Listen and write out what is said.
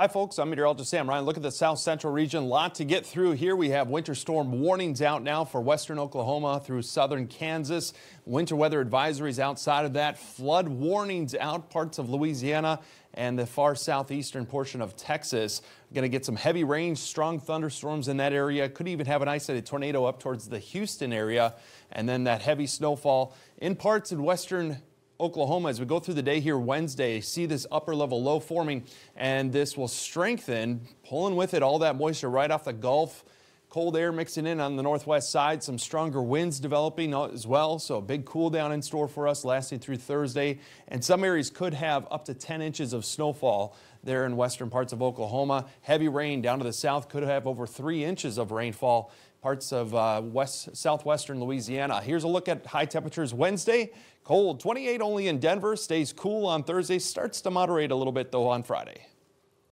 Hi, folks. I'm meteorologist Sam Ryan. Look at the south central region. Lot to get through here. We have winter storm warnings out now for western Oklahoma through southern Kansas. Winter weather advisories outside of that. Flood warnings out parts of Louisiana and the far southeastern portion of Texas. Going to get some heavy rain, strong thunderstorms in that area. Could even have an isolated tornado up towards the Houston area. And then that heavy snowfall in parts in western Oklahoma as we go through the day here Wednesday. See this upper level low forming, and this will strengthen, pulling with it all that moisture right off the Gulf cold air mixing in on the northwest side, some stronger winds developing as well, so a big cool down in store for us lasting through Thursday, and some areas could have up to 10 inches of snowfall there in western parts of Oklahoma. Heavy rain down to the south could have over three inches of rainfall parts of uh, west southwestern Louisiana. Here's a look at high temperatures Wednesday. Cold 28 only in Denver stays cool on Thursday starts to moderate a little bit though on Friday.